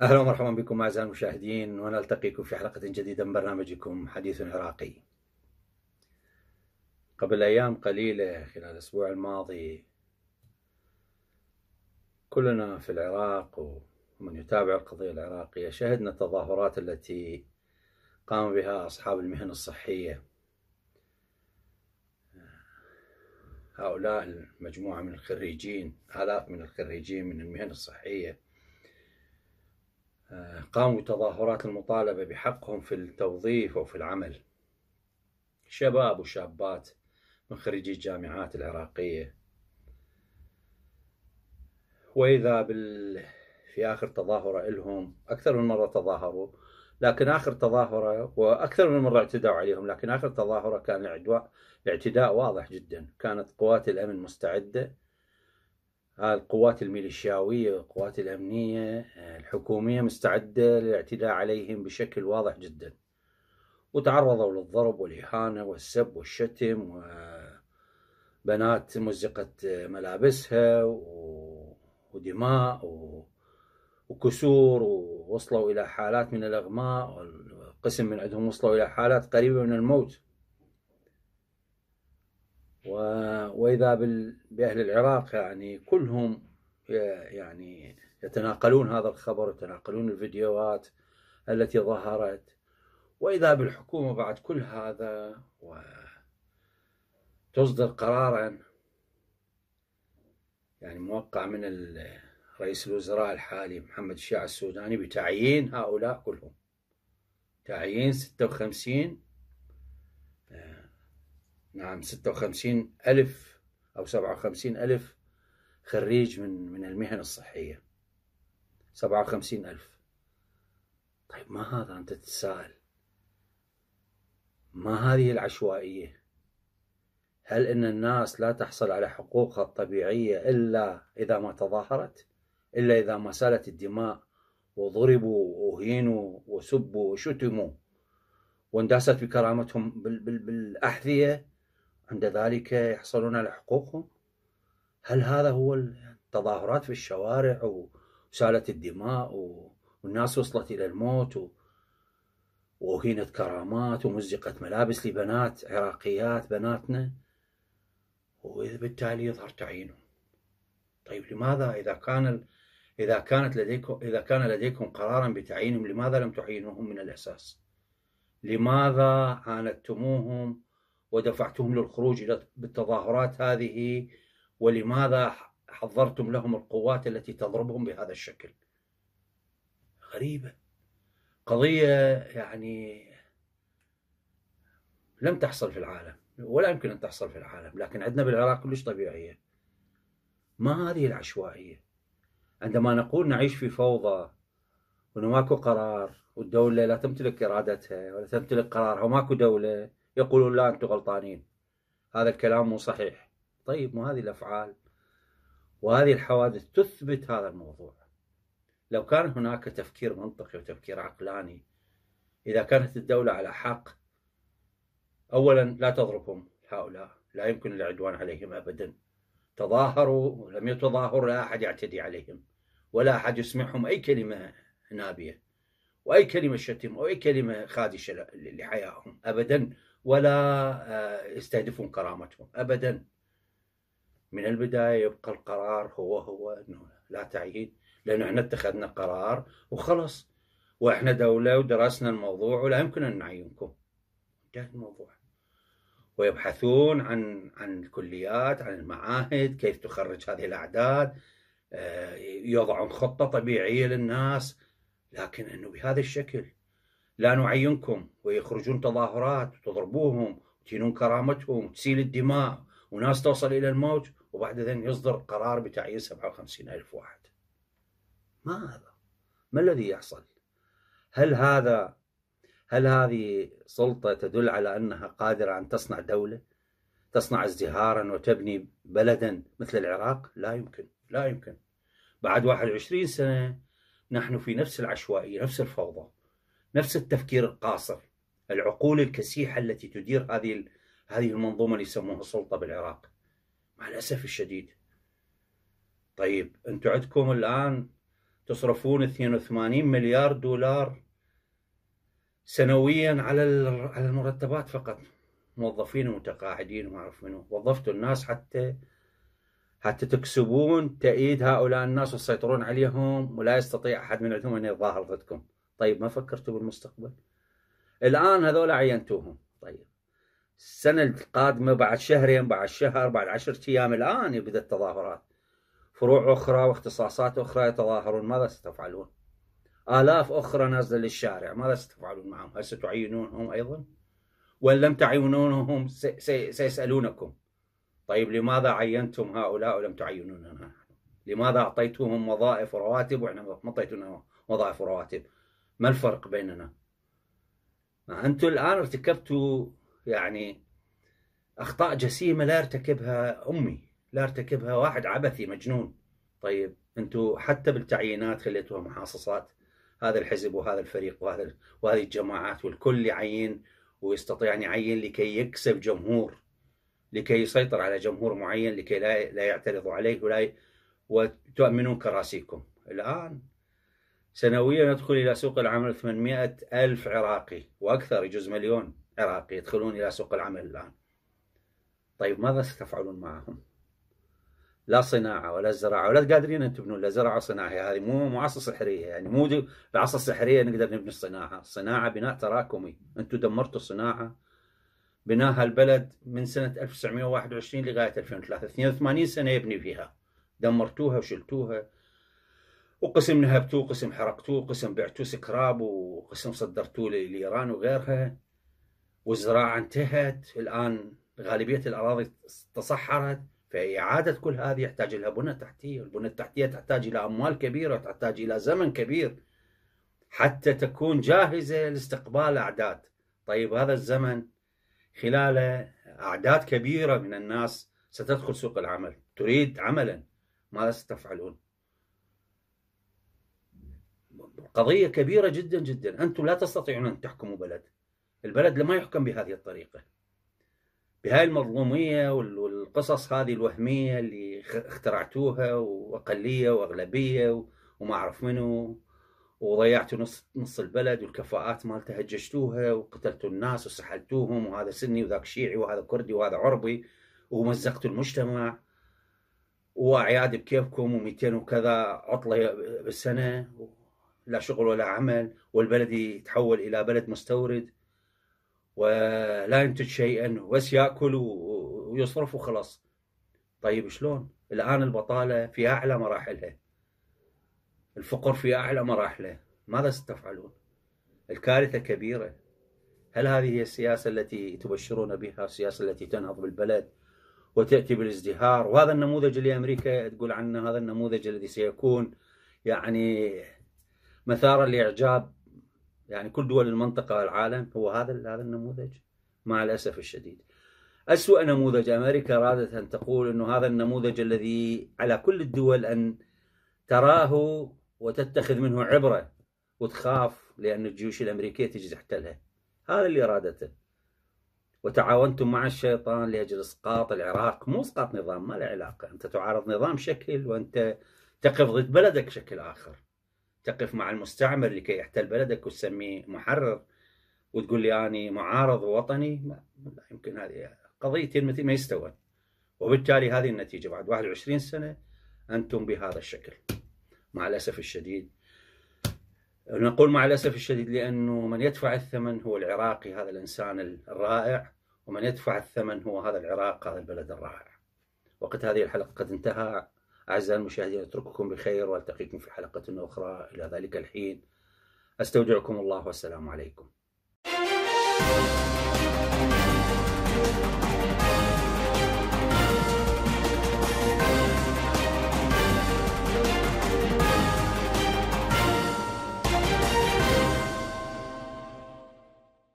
اهلا ومرحبا بكم اعزائي المشاهدين ونلتقيكم في حلقه جديده من برنامجكم حديث عراقي. قبل ايام قليله خلال الاسبوع الماضي كلنا في العراق ومن يتابع القضية العراقية شهدنا التظاهرات التي قام بها أصحاب المهن الصحية هؤلاء المجموعة من الخريجين آلاف من الخريجين من المهن الصحية قاموا بتظاهرات المطالبة بحقهم في التوظيف وفي العمل شباب وشابات من خريجي الجامعات العراقية وإذا بال في اخر تظاهره لهم اكثر من مره تظاهروا لكن اخر تظاهره واكثر من مره اعتدوا عليهم لكن اخر تظاهره كان الاعتداء واضح جدا كانت قوات الامن مستعده القوات الميليشياويه والقوات الامنيه الحكوميه مستعده للاعتداء عليهم بشكل واضح جدا وتعرضوا للضرب والاهانه والسب والشتم وبنات بنات مزقت ملابسها ودماء و... وكسور ووصلوا الى حالات من الاغماء قسم من عندهم وصلوا الى حالات قريبه من الموت و... واذا بال... باهل العراق يعني كلهم يعني يتناقلون هذا الخبر يتناقلون الفيديوهات التي ظهرت واذا بالحكومه بعد كل هذا وتصدر قرارا يعني موقع من ال... رئيس الوزراء الحالي محمد الشيع السوداني بتعيين هؤلاء كلهم تعيين 56 آه، نعم 56 ألف أو 57 ألف خريج من من المهن الصحية 57 ألف طيب ما هذا أنت تتساءل ما هذه العشوائية هل أن الناس لا تحصل على حقوقها الطبيعية إلا إذا ما تظاهرت؟ إلا إذا ما سالت الدماء وضربوا وهينوا وسبوا وشتموا وانداست بكرامتهم بالأحذية عند ذلك يحصلون على حقوقهم هل هذا هو التظاهرات في الشوارع وسالت الدماء والناس وصلت إلى الموت وهينت كرامات ومزقت ملابس لبنات عراقيات بناتنا وبالتالي يظهر تعيينهم طيب لماذا إذا كان إذا كانت لديكم إذا كان لديكم قرارا بتعيينهم لماذا لم تعينوهم من الأساس؟ لماذا عاندتموهم ودفعتهم للخروج بالتظاهرات هذه ولماذا حضرتم لهم القوات التي تضربهم بهذا الشكل؟ غريبة قضية يعني لم تحصل في العالم ولا يمكن أن تحصل في العالم لكن عندنا بالعراق كلش طبيعية ما هذه العشوائية عندما نقول نعيش في فوضى وأنه ماكو قرار والدولة لا تمتلك إرادتها ولا تمتلك قرارها وماكو دولة يقولون لا أنتم غلطانين هذا الكلام مو صحيح طيب مو هذه الأفعال وهذه الحوادث تثبت هذا الموضوع لو كان هناك تفكير منطقي وتفكير عقلاني إذا كانت الدولة على حق أولا لا تضربهم هؤلاء لا يمكن العدوان عليهم أبدا تظاهروا لم يتظاهر لا أحد يعتدي عليهم ولا أحد يسمعهم أي كلمة نابية وأي كلمة شتم أو أي كلمة خادشة لحياهم أبدا ولا آه، يستهدفون كرامتهم أبدا من البداية يبقى القرار هو هو أنه لا تعيين لأنه احنا اتخذنا قرار وخلص وإحنا دولة ودرسنا الموضوع ولا يمكن أن نعينكم انتهى الموضوع ويبحثون عن عن الكليات عن المعاهد كيف تخرج هذه الأعداد آه، يضعون خطة طبيعية للناس لكن أنه بهذا الشكل لا نعينكم ويخرجون تظاهرات وتضربوهم وتينون كرامتهم وتسيل الدماء وناس توصل إلى الموت وبعد ذلك يصدر قرار بتعيين 57 ألف واحد ما هذا؟ ما الذي يحصل؟ هل هذا هل هذه سلطة تدل على أنها قادرة أن تصنع دولة؟ تصنع ازدهارا وتبني بلدا مثل العراق؟ لا يمكن لا يمكن بعد 21 سنة نحن في نفس العشوائية نفس الفوضى نفس التفكير القاصر العقول الكسيحة التي تدير هذه هذه المنظومة اللي يسموها السلطة بالعراق مع الأسف الشديد طيب أنتم عندكم الآن تصرفون 82 مليار دولار سنويا على على المرتبات فقط موظفين ومتقاعدين وما اعرف منو وظفتوا الناس حتى حتى تكسبون تأييد هؤلاء الناس وتسيطرون عليهم ولا يستطيع أحد من عندهم أن يتظاهر ضدكم طيب ما فكرتوا بالمستقبل الآن هذول عينتوهم طيب السنة القادمة بعد شهرين بعد شهر بعد عشرة أيام الآن يبدأ التظاهرات فروع أخرى واختصاصات أخرى يتظاهرون ماذا ستفعلون آلاف أخرى نازلة للشارع ماذا ستفعلون معهم هل ستعينونهم أيضا وإن لم تعينونهم سيسألونكم طيب لماذا عينتم هؤلاء ولم تعينوننا لماذا اعطيتوهم وظائف ورواتب وإحنا ما أعطيتونا وظائف ورواتب ما الفرق بيننا أنتم الآن ارتكبتوا يعني أخطاء جسيمة لا ارتكبها أمي لا ارتكبها واحد عبثي مجنون طيب أنتم حتى بالتعيينات خليتوها محاصصات هذا الحزب وهذا الفريق وهذا وهذه الجماعات والكل يعين ويستطيع أن يعين لكي يكسب جمهور لكي يسيطر على جمهور معين لكي لا لا يعترضوا عليه ولا وتؤمنون كراسيكم الآن سنويا ندخل إلى سوق العمل 800 ألف عراقي وأكثر يجوز مليون عراقي يدخلون إلى سوق العمل الآن طيب ماذا ستفعلون معهم لا صناعة ولا زراعة ولا قادرين أن تبنون لا زراعة صناعية هذه مو مو عصا سحرية يعني مو بالعصا السحرية نقدر نبني الصناعة الصناعة بناء تراكمي أنتم دمرتوا الصناعة بناء هالبلد من سنة 1921 لغاية 2003 82 سنة يبني فيها دمرتوها وشلتوها وقسم نهبتوه قسم حرقتوه قسم بعتوه سكراب وقسم صدرتوه لإيران وغيرها والزراعة انتهت الآن غالبية الأراضي تصحرت فإعادة كل هذه يحتاج إلى بنى تحتية البنى التحتية تحتاج إلى أموال كبيرة تحتاج إلى زمن كبير حتى تكون جاهزة لاستقبال أعداد طيب هذا الزمن خلاله أعداد كبيرة من الناس ستدخل سوق العمل تريد عملا ماذا ستفعلون قضية كبيرة جدا جدا أنتم لا تستطيعون أن تحكموا بلد البلد لما يحكم بهذه الطريقة بهاي المظلومية والقصص هذه الوهمية اللي اخترعتوها وأقلية وأغلبية وما أعرف منو وضيعتوا نص نص البلد والكفاءات مالته هجشتوها وقتلتوا الناس وسحلتوهم وهذا سني وذاك شيعي وهذا كردي وهذا عربي ومزقتوا المجتمع واعياد بكيفكم و200 وكذا عطله بالسنه لا شغل ولا عمل والبلد يتحول الى بلد مستورد ولا ينتج شيئا بس ياكل ويصرف وخلاص طيب شلون الان البطاله في اعلى مراحلها الفقر في أعلى مراحله ماذا ستفعلون الكارثة كبيرة هل هذه هي السياسة التي تبشرون بها السياسة التي تنهض بالبلد وتأتي بالازدهار وهذا النموذج اللي أمريكا تقول عنه هذا النموذج الذي سيكون يعني مثارا لإعجاب يعني كل دول المنطقة العالم هو هذا هذا النموذج مع الأسف الشديد أسوأ نموذج أمريكا أرادت أن تقول أنه هذا النموذج الذي على كل الدول أن تراه وتتخذ منه عبرة وتخاف لأن الجيوش الأمريكية تجي تحتلها هذا اللي أرادته وتعاونتم مع الشيطان لأجل إسقاط العراق مو إسقاط نظام ما له علاقة أنت تعارض نظام شكل وأنت تقف ضد بلدك شكل آخر تقف مع المستعمر لكي يحتل بلدك وتسميه محرر وتقول لي أني معارض وطني ما لا يمكن هذه قضيتين مثل ما يستوى وبالتالي هذه النتيجة بعد 21 سنة أنتم بهذا الشكل مع الأسف الشديد نقول مع الأسف الشديد لأنه من يدفع الثمن هو العراقي هذا الإنسان الرائع ومن يدفع الثمن هو هذا العراق هذا البلد الرائع وقت هذه الحلقة قد انتهى أعزائي المشاهدين أترككم بخير وألتقيكم في حلقة أخرى إلى ذلك الحين أستودعكم الله والسلام عليكم